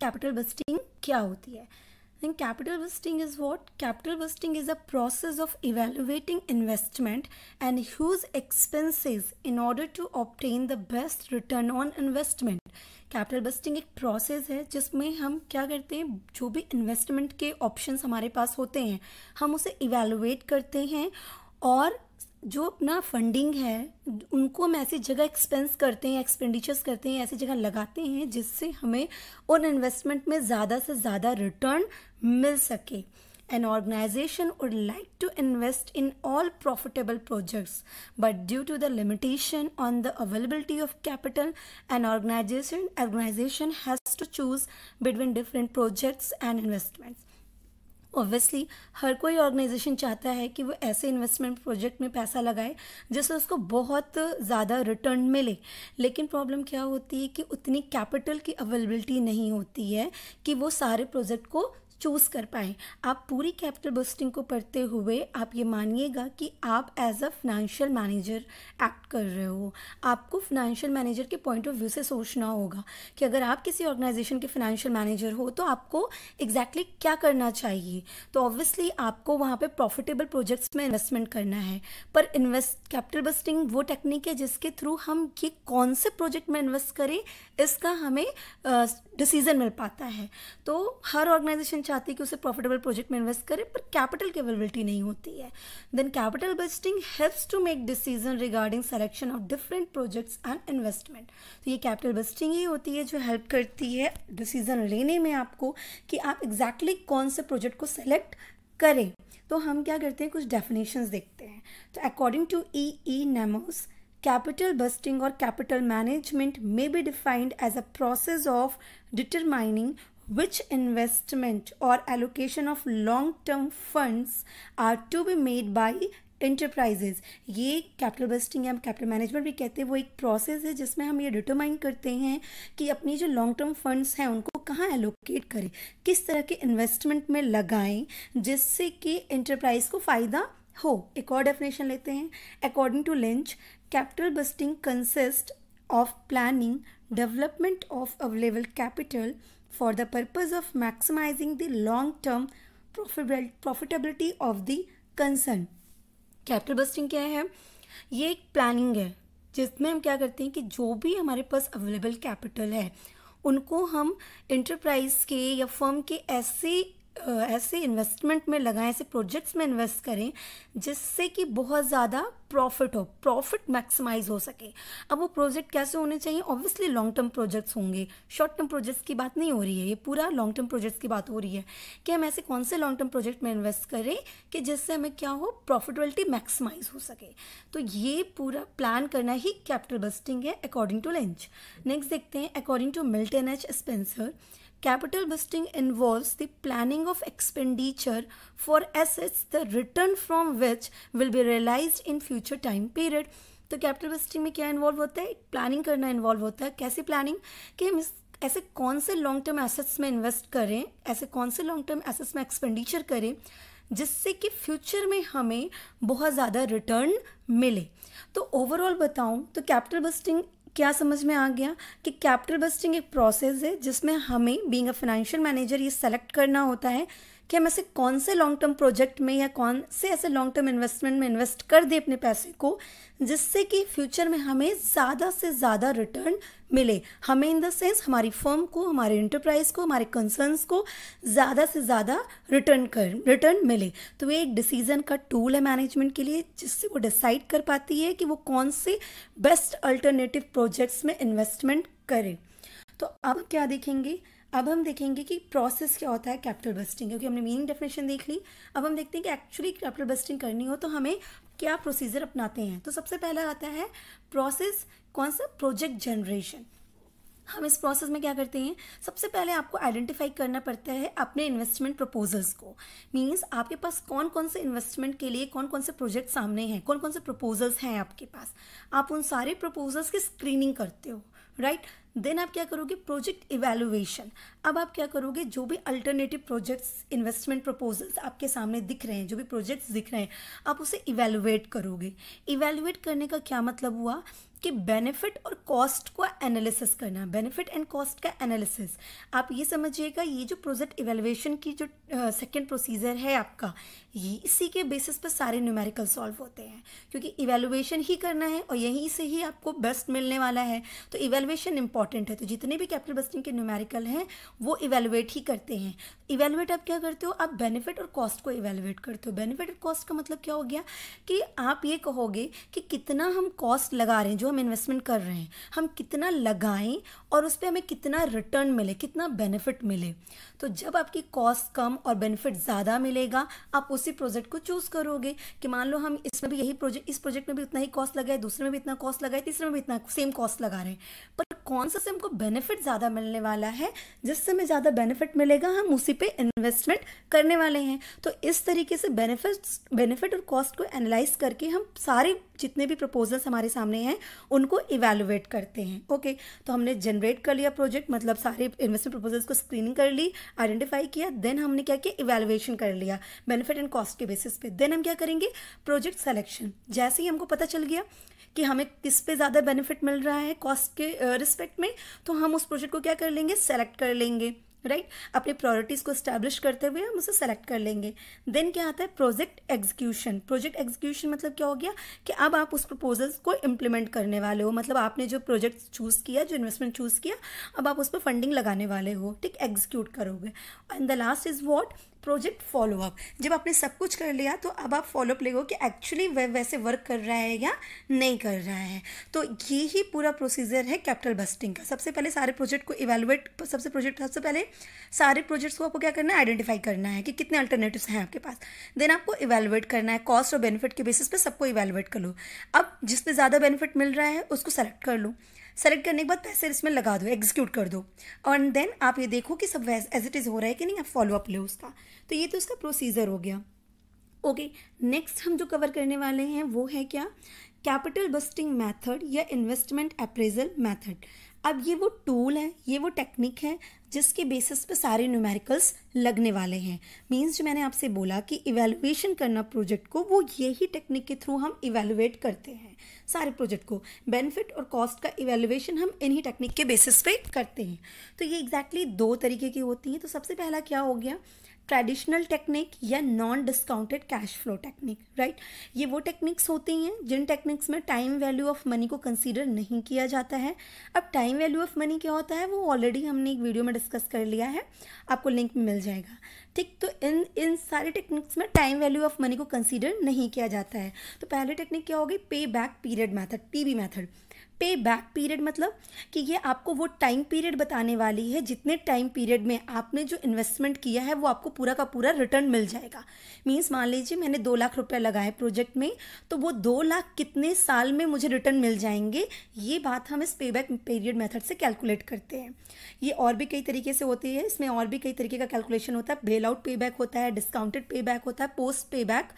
Capital budgeting क्या होती है then capital budgeting is what capital budgeting is a process of evaluating investment and huge expenses in order to obtain the best return on investment capital budgeting एक process है जिसमें हम क्या करते हैं जो भी इन्वेस्टमेंट के ऑप्शन हमारे पास होते हैं हम उसे इवेलुएट करते हैं और जो अपना फंडिंग है उनको हम ऐसी जगह एक्सपेंस करते हैं एक्सपेंडिचर्स करते हैं ऐसी जगह लगाते हैं जिससे हमें उन इन्वेस्टमेंट में ज़्यादा से ज़्यादा रिटर्न मिल सके an organisation would like to invest in all profitable projects but due to the limitation on the availability of capital an organisation organisation has to choose between different projects and investments obviously हर कोई organisation चाहता है कि वो ऐसे investment project में पैसा लगाए जिससे उसको बहुत ज़्यादा रिटर्न मिले लेकिन प्रॉब्लम क्या होती है कि उतनी कैपिटल की अवेलेबिलिटी नहीं होती है कि वो सारे प्रोजेक्ट को चूज़ कर पाएँ आप पूरी कैपिटल बुस्टिंग को पढ़ते हुए आप ये मानिएगा कि आप as a financial manager act कर रहे हो आपको फाइनेंशियल मैनेजर के पॉइंट ऑफ व्यू से सोचना होगा कि अगर आप किसी ऑर्गेनाइजेशन के फाइनेंशियल मैनेजर हो तो आपको एग्जैक्टली exactly क्या करना चाहिए तो ऑब्वियसली आपको वहाँ पर प्रॉफिटेबल प्रोजेक्ट्स में इन्वेस्टमेंट करना है पर इन्वेस्ट कैपिटल बस्टिंग वो टेक्निक है जिसके थ्रू हम ये कौन से प्रोजेक्ट में इन्वेस्ट करें इसका हमें डिसीजन मिल पाता है तो हर ऑर्गेनाइजेशन चाहती है कि उसे प्रॉफिटेबल प्रोजेक्ट में इन्वेस्ट करे पर कैपिटल की अवेलेबिलिटी नहीं होती है then capital budgeting helps to make decision regarding selection of different projects and investment तो ये कैपिटल बजटिंग ही होती है जो हेल्प करती है डिसीजन लेने में आपको कि आप एग्जैक्टली exactly कौन से प्रोजेक्ट को सेलेक्ट करें तो हम क्या करते हैं कुछ डेफिनेशंस देखते हैं तो अकॉर्डिंग टू ई ई नेमोस capital budgeting or capital management may be defined as a process of determining which investment or allocation of long term funds are to be made by enterprises ये capital budgeting या capital management भी कहते हैं वो एक process है जिसमें हम ये डिटरमाइन करते हैं कि अपनी जो लॉन्ग टर्म फंड्स हैं उनको कहाँ एलोकेट करें किस तरह के इन्वेस्टमेंट में लगाएं जिससे कि इंटरप्राइज को फ़ायदा हो एक और डेफिनेशन लेते हैं according to Lynch capital budgeting consist of planning development of available capital for the purpose of maximizing the long-term profitability of the concern. Capital budgeting क्या है ये एक प्लानिंग है जिसमें हम क्या करते हैं कि जो भी हमारे पास अवेलेबल कैपिटल है उनको हम इंटरप्राइज के या फर्म के ऐसे ऐसे इन्वेस्टमेंट में लगाएं ऐसे प्रोजेक्ट्स में इन्वेस्ट करें जिससे कि बहुत ज़्यादा प्रॉफिट हो प्रॉफिट मैक्सिमाइज हो सके अब वो प्रोजेक्ट कैसे होने चाहिए ऑब्वियसली लॉन्ग टर्म प्रोजेक्ट्स होंगे शॉर्ट टर्म प्रोजेक्ट्स की बात नहीं हो रही है ये पूरा लॉन्ग टर्म प्रोजेक्ट्स की बात हो रही है कि हम ऐसे कौन से लॉन्ग टर्म प्रोजेक्ट में इन्वेस्ट करें कि जिससे हमें क्या हो प्रॉफिटेबिलिटी मैक्सिमाइज हो सके तो ये पूरा प्लान करना ही कैपिटल बस्टिंग है अकॉर्डिंग टू लेंच नेक्स्ट देखते हैं according to Milton H Spencer Capital budgeting involves the planning of expenditure for assets the return from which will be realized in future time period. तो capital budgeting में क्या involve होता है planning करना involve होता है कैसी प्लानिंग कि हम ऐसे कौन से लॉन्ग टर्म एसेट्स में इन्वेस्ट करें ऐसे कौन से लॉन्ग टर्म एसेट्स में एक्सपेंडिचर करें जिससे कि फ्यूचर में हमें बहुत ज़्यादा रिटर्न मिले तो ओवरऑल बताऊं तो कैपिटल बस्टिंग क्या समझ में आ गया कि कैपिटल बस्टिंग एक प्रोसेस है जिसमें हमें बीइंग अ फाइनेंशियल मैनेजर ये सेलेक्ट करना होता है कि हम ऐसे कौन से लॉन्ग टर्म प्रोजेक्ट में या कौन से ऐसे लॉन्ग टर्म इन्वेस्टमेंट में इन्वेस्ट कर दें अपने पैसे को जिससे कि फ्यूचर में हमें ज़्यादा से ज़्यादा रिटर्न मिले हमें इन द सेंस हमारी फर्म को हमारे इंटरप्राइज को हमारे कंसर्न्स को ज़्यादा से ज़्यादा रिटर्न कर रिटर्न मिले तो ये एक डिसीजन का टूल है मैनेजमेंट के लिए जिससे वो डिसाइड कर पाती है कि वो कौन से बेस्ट अल्टरनेटिव प्रोजेक्ट्स में इन्वेस्टमेंट करे तो अब क्या देखेंगे अब हम देखेंगे कि प्रोसेस क्या होता है कैपिटल बस्टिंग क्योंकि हमने मीनिंग डेफिनेशन देख ली अब हम देखते हैं कि एक्चुअली कैपिटल बस्टिंग करनी हो तो हमें क्या प्रोसीजर अपनाते हैं तो सबसे पहला आता है प्रोसेस कौन सा प्रोजेक्ट जनरेशन हम इस प्रोसेस में क्या करते हैं सबसे पहले आपको आइडेंटिफाई करना पड़ता है अपने इन्वेस्टमेंट प्रपोजल्स को मीन्स आपके पास कौन कौन से इन्वेस्टमेंट के लिए कौन कौन से प्रोजेक्ट सामने हैं कौन कौन से प्रपोजल्स हैं आपके पास आप उन सारे प्रपोजल्स की स्क्रीनिंग करते हो राइट right? देन आप क्या करोगे प्रोजेक्ट इवेलुएशन अब आप क्या करोगे जो भी अल्टरनेटिव प्रोजेक्ट्स इन्वेस्टमेंट प्रपोजल्स आपके सामने दिख रहे हैं जो भी प्रोजेक्ट्स दिख रहे हैं आप उसे इवेलुएट करोगे इवेलुएट करने का क्या मतलब हुआ कि बेनिफिट और कॉस्ट को एनालिसिस करना बेनिफिट एंड कॉस्ट का एनालिसिस आप ये समझिएगा ये जो प्रोजेक्ट इवेलुएशन की जो सेकंड uh, प्रोसीजर है आपका ये इसी के बेसिस पर सारे न्यूमेरिकल सॉल्व होते हैं क्योंकि इवेलुएशन ही करना है और यहीं से ही आपको बेस्ट मिलने वाला है तो इवेलुएशन इंपॉर्टेंट है तो जितने भी कैपिटल बस्टिंग के न्यूमेरिकल हैं वो इवेलुएट ही करते हैं इवेलुएट आप क्या करते हो आप बेनिफिट और कॉस्ट को इवेलुएट करते हो बेनिफिट और कॉस्ट का मतलब क्या हो गया कि आप ये कहोगे कि कितना हम कॉस्ट लगा रहे हैं जो हम इन्वेस्टमेंट कर रहे हैं हम कितना लगाएं और उस पर हमें कितना रिटर्न मिले कितना बेनिफिट मिले तो जब आपकी कॉस्ट कम और बेनिफिट ज़्यादा मिलेगा आप उसी प्रोजेक्ट को चूज़ करोगे कि मान लो हम इसमें भी यही प्रोजेक्ट इस प्रोजेक्ट में भी उतना ही कॉस्ट लगाए दूसरे में भी इतना कॉस्ट लगाए तीसरे में भी इतना सेम कॉस्ट लगा रहे हैं पर कौन सा से हमको बेनिफिट ज़्यादा मिलने वाला है जिससे हमें ज़्यादा बेनिफिट मिलेगा हम उसी पर इन्वेस्टमेंट करने वाले हैं तो इस तरीके से बेनिफिट बेनिफिट और कॉस्ट को एनालाइज करके हम सारे जितने भी प्रपोजल्स हमारे सामने हैं उनको इवेलुएट करते हैं ओके तो हमने जनरेट कर लिया प्रोजेक्ट मतलब सारे इन्वेस्टमेंट प्रपोजल्स को स्क्रीनिंग कर ली आइडेंटिफाई किया देन हमने क्या किया इवेलुएशन कर लिया बेनिफिट एंड कॉस्ट के बेसिस पे देन हम क्या करेंगे प्रोजेक्ट सेलेक्शन जैसे ही हमको पता चल गया कि हमें किस पे ज़्यादा बेनिफिट मिल रहा है कॉस्ट के रिस्पेक्ट में तो हम उस प्रोजेक्ट को क्या कर लेंगे सेलेक्ट कर लेंगे राइट right? अपने प्रायोरिटीज़ को स्टैब्लिश करते हुए हम उसे सेलेक्ट कर लेंगे देन क्या आता है प्रोजेक्ट एग्जीक्यूशन प्रोजेक्ट एग्जीक्यूशन मतलब क्या हो गया कि अब आप उस प्रपोजल्स को इम्प्लीमेंट करने वाले हो मतलब आपने जो प्रोजेक्ट चूज़ किया जो इन्वेस्टमेंट चूज़ किया अब आप उस पर फंडिंग लगाने वाले हो ठीक एग्जीक्यूट करोगे and the last is what project follow up जब आपने सब कुछ कर लिया तो अब आप फॉलोअप लेगो कि एक्चुअली वह वैसे वर्क कर रहा है या नहीं कर रहा है तो ये ही पूरा प्रोसीजर है कैपिटल बस्टिंग का सबसे पहले सारे प्रोजेक्ट को इवेलुएट सबसे प्रोजेक्ट सबसे पहले सारे प्रोजेक्ट्स को आपको क्या करना है आइडेंटिफाई करना है कि कितने अल्टरनेटिव्स हैं आपके पास देन आपको इवेलुएट करना है कॉस्ट और बेनिफिट के बेसिस पे सबको इवेलुएट कर लो अब जिसमें ज़्यादा बेनिफिट मिल रहा है उसको सेलेक्ट कर लो सेलेक्ट करने के बाद पैसे इसमें लगा दो एग्जीक्यूट कर दो एंड देन आप ये देखो कि सब एज इट इज़ हो रहा है कि नहीं आप फॉलोअप लो उसका तो ये तो उसका प्रोसीजर हो गया ओके okay, नेक्स्ट हम जो कवर करने वाले हैं वो है क्या कैपिटल बस्टिंग मैथड या इन्वेस्टमेंट अप्रेजल मैथड अब ये वो टूल है ये वो टेक्निक है जिसके बेसिस पे सारे न्यूमेरिकल्स लगने वाले हैं मींस जो मैंने आपसे बोला कि इवेलुएशन करना प्रोजेक्ट को वो यही टेक्निक के थ्रू हम इवेलुएट करते हैं सारे प्रोजेक्ट को बेनिफिट और कॉस्ट का इवेलुएशन हम इन्हीं टेक्निक के बेसिस पे करते हैं तो ये एग्जैक्टली exactly दो तरीके की होती हैं तो सबसे पहला क्या हो गया ट्रेडिशनल टेक्निक या non discounted cash flow technique right ये वो टेक्निक्स होती हैं जिन टेक्निक्स में टाइम वैल्यू ऑफ मनी को कंसीडर नहीं किया जाता है अब टाइम वैल्यू ऑफ मनी क्या होता है वो ऑलरेडी हमने एक वीडियो में डिस्कस कर लिया है आपको लिंक में मिल जाएगा ठीक तो इन इन सारे टेक्निक्स में टाइम वैल्यू ऑफ मनी को कंसीडर नहीं किया जाता है तो पहले टेक्निक क्या होगी pay back period method PB method pay back period मतलब कि ये आपको वो टाइम पीरियड बताने वाली है जितने टाइम पीरियड में आपने जो इन्वेस्टमेंट किया है वो आपको पूरा का पूरा रिटर्न मिल जाएगा मीन्स मान लीजिए मैंने दो लाख रुपया लगाए प्रोजेक्ट में तो वो दो लाख कितने साल में मुझे रिटर्न मिल जाएंगे ये बात हम इस पे बैक पीरियड मैथड से कैलकुलेट करते हैं ये और भी कई तरीके से होती है इसमें और भी कई तरीके का कैलकुलेशन होता है बेल आउट पे बैक होता है डिस्काउंटेड पे बैक होता है पोस्ट पे बैक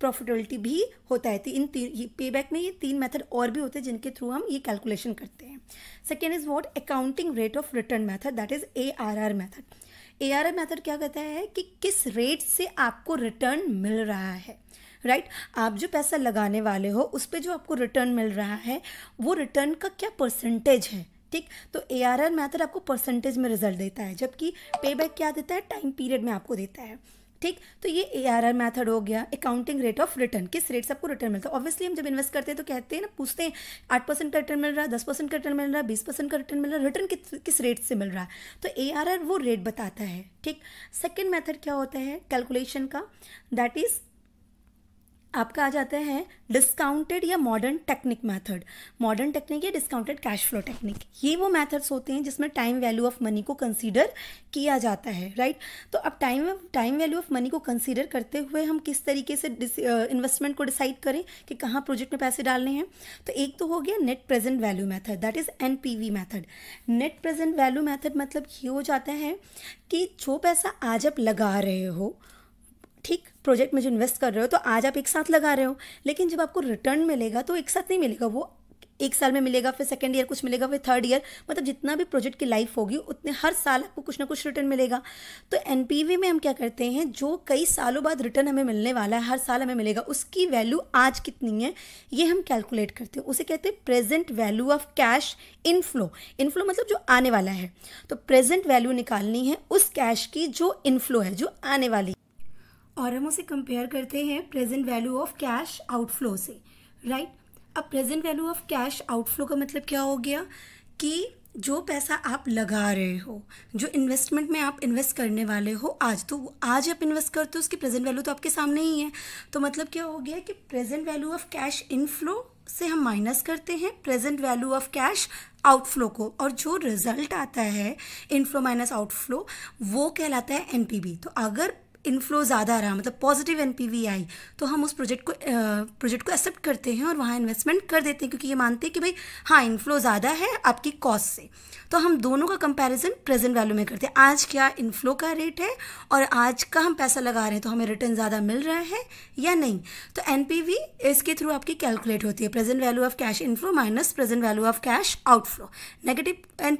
प्रॉफिटेबिलिटी भी होता है इन तीन पे बैक में ये तीन मेथड और भी होते हैं जिनके थ्रू हम ये कैलकुलेशन करते हैं second is what accounting rate of return method that is A R R method A R R method क्या कहता है कि किस रेट से आपको रिटर्न मिल रहा है राइट right? आप जो पैसा लगाने वाले हो उस पर जो आपको रिटर्न मिल रहा है वो रिटर्न का क्या परसेंटेज है ठीक तो ए आर आर मैथड आपको परसेंटेज में रिजल्ट देता है जबकि पे बैक क्या देता है टाइम पीरियड में आपको देता है ठीक तो ये ए आर आर मैथड हो गया अकाउंटिंग रेट ऑफ रिटर्न किस रेट से आपको रिटर्न मिलता है ऑब्वियसली हम जब इन्वेस्ट करते हैं तो कहते हैं ना पूछते हैं आठ परसेंट का रिटर्न मिल रहा है दस परसेंट का रिटर्न मिल रहा है बीस परसेंट का रिटर्न मिल रहा है रिटर्न किस किस रेट से मिल रहा है तो ए आर आर वो रेट बताता है ठीक सेकेंड मैथड क्या होता है कैलकुलेशन का दैट इज़ आपका आ जाता है डिस्काउंटेड या modern technique method modern technique या डिस्काउंटेड कैश फ्लो टेक्निक ये वो मेथड्स होते हैं जिसमें टाइम वैल्यू ऑफ मनी को कंसीडर किया जाता है राइट right? तो अब time time value of money को कंसीडर करते हुए हम किस तरीके से इन्वेस्टमेंट को डिसाइड करें कि कहाँ प्रोजेक्ट में पैसे डालने हैं तो एक तो हो गया net present value method that is N P V method net present value method मतलब ये हो जाता है कि जो पैसा आज आप लगा रहे हो ठीक प्रोजेक्ट में जो इन्वेस्ट कर रहे हो तो आज आप एक साथ लगा रहे हो लेकिन जब आपको रिटर्न मिलेगा तो एक साथ नहीं मिलेगा वो एक साल में मिलेगा फिर सेकेंड ईयर कुछ मिलेगा फिर थर्ड ईयर मतलब जितना भी प्रोजेक्ट की लाइफ होगी उतने हर साल आपको कुछ ना कुछ रिटर्न मिलेगा तो एन में हम क्या करते हैं जो कई सालों बाद रिटर्न हमें मिलने वाला है हर साल हमें मिलेगा उसकी वैल्यू आज कितनी है ये हम कैलकुलेट करते हैं उसे कहते हैं present value of cash inflow inflow मतलब जो आने वाला है तो प्रेजेंट वैल्यू निकालनी है उस कैश की जो इनफ्लो है जो आने वाली है और हम उसे कंपेयर करते हैं present value of cash outflow से राइट अब present value of cash outflow का मतलब क्या हो गया कि जो पैसा आप लगा रहे हो जो इन्वेस्टमेंट में आप इन्वेस्ट करने वाले हो आज तो आज आप इन्वेस्ट करते हो उसकी प्रेजेंट वैल्यू तो आपके सामने ही है तो मतलब क्या हो गया कि present value of cash inflow से हम माइनस करते हैं present value of cash outflow को और जो रिजल्ट आता है इनफ्लो माइनस आउटफ्लो वो कहलाता है एनपीबी तो अगर इनफ्लो ज़्यादा रहा मतलब पॉजिटिव एन आई तो हम उस प्रोजेक्ट को प्रोजेक्ट को एक्सेप्ट करते हैं और वहाँ इन्वेस्टमेंट कर देते हैं क्योंकि ये मानते हैं कि भाई हाँ इनफ्लो ज़्यादा है आपकी कॉस्ट से तो हम दोनों का कंपैरिजन प्रेजेंट वैल्यू में करते हैं आज क्या इनफ्लो का रेट है और आज का हम पैसा लगा रहे हैं तो हमें रिटर्न ज़्यादा मिल रहा है या नहीं तो एन इसके थ्रू आपकी कैलकुलेट होती है present value of cash inflow minus present value of cash outflow negative N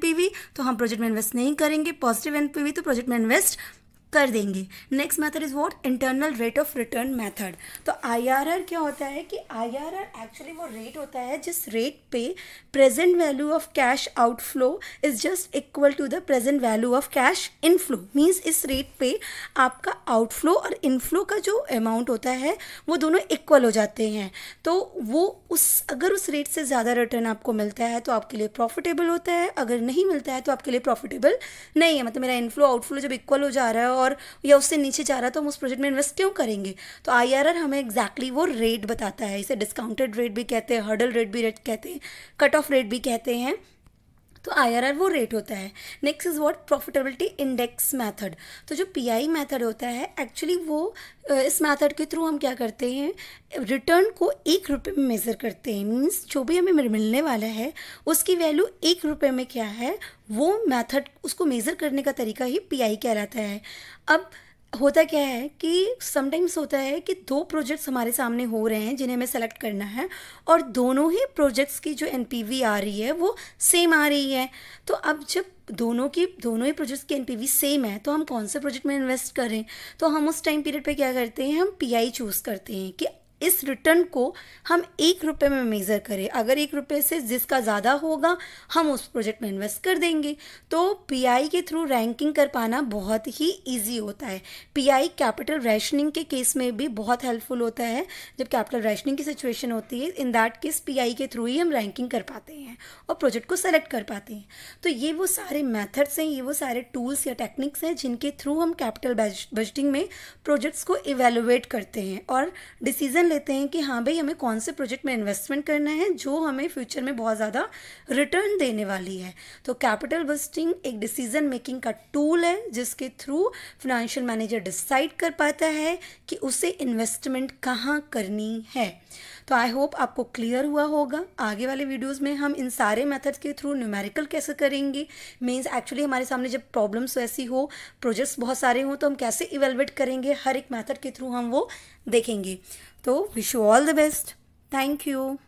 तो हम प्रोजेक्ट में इन्वेस्ट नहीं करेंगे पॉजिटिव एन तो प्रोजेक्ट में इन्वेस्ट कर देंगे next method is what internal rate of return method तो आईआरआर क्या होता है कि आईआरआर एक्चुअली वो रेट होता है जिस रेट पे present value of cash outflow is just equal to the present value of cash inflow means इस रेट पे आपका आउटफ्लो और इनफ्लो का जो अमाउंट होता है वो दोनों इक्वल हो जाते हैं तो वो उस अगर उस रेट से ज़्यादा रिटर्न आपको मिलता है तो आपके लिए प्रॉफिटेबल होता है अगर नहीं मिलता है तो आपके लिए प्रॉफिटेबल नहीं है मतलब मेरा इनफ्लो आउटफ्लो जब इक्वल हो जा रहा है और या उससे नीचे जा रहा तो हम उस प्रोजेक्ट में इन्वेस्ट क्यों करेंगे तो आई हमें एग्जैक्टली exactly वो रेट बताता है इसे डिस्काउंटेड रेट भी कहते हैं हर्डल रेट भी कहते हैं कट ऑफ रेट भी कहते हैं तो आईआरआर वो रेट होता है next is what profitability index method तो जो पीआई मेथड होता है एक्चुअली वो इस मेथड के थ्रू हम क्या करते हैं रिटर्न को एक रुपये में मेज़र करते हैं मीन्स जो भी हमें मिलने वाला है उसकी वैल्यू एक रुपये में क्या है वो मेथड उसको मेज़र करने का तरीका ही पीआई कहलाता है अब होता क्या है कि समटाइम्स होता है कि दो प्रोजेक्ट्स हमारे सामने हो रहे हैं जिन्हें हमें सेलेक्ट करना है और दोनों ही प्रोजेक्ट्स की जो एन आ रही है वो सेम आ रही है तो अब जब दोनों की दोनों ही प्रोजेक्ट्स की एन सेम है तो हम कौन से प्रोजेक्ट में इन्वेस्ट करें तो हम उस टाइम पीरियड पे क्या करते हैं हम पी चूज़ करते हैं कि इस रिटर्न को हम एक रुपये में मेज़र करें अगर एक रुपये से जिसका ज़्यादा होगा हम उस प्रोजेक्ट में इन्वेस्ट कर देंगे तो पीआई के थ्रू रैंकिंग कर पाना बहुत ही इजी होता है पीआई कैपिटल रैशनिंग के केस में भी बहुत हेल्पफुल होता है जब कैपिटल रैशनिंग की सिचुएशन होती है इन दैट केस पी के थ्रू ही हम रैंकिंग कर पाते हैं और प्रोजेक्ट को सेलेक्ट कर पाते हैं तो ये वो सारे मैथड्स हैं ये वो सारे टूल्स या टेक्निक्स हैं जिनके थ्रू हम कैपिटल बजटिंग में प्रोजेक्ट्स को इवेलुएट करते हैं और डिसीजन लेते हैं कि हाँ भाई हमें कौन से प्रोजेक्ट में इन्वेस्टमेंट करना है जो हमें फ्यूचर में बहुत ज़्यादा रिटर्न देने वाली है तो कैपिटल बस्टिंग एक डिसीजन मेकिंग का टूल है जिसके थ्रू फाइनेंशियल मैनेजर डिसाइड कर पाता है कि उसे इन्वेस्टमेंट कहाँ करनी है तो आई होप आपको क्लियर हुआ होगा आगे वाले वीडियोस में हम इन सारे मेथड्स के थ्रू न्यूमेरिकल कैसे करेंगे मीन्स एक्चुअली हमारे सामने जब प्रॉब्लम्स वैसी हो प्रोजेक्ट्स बहुत सारे हों तो हम कैसे इवेलुएट करेंगे हर एक मेथड के थ्रू हम वो देखेंगे So wish you all the best. Thank you.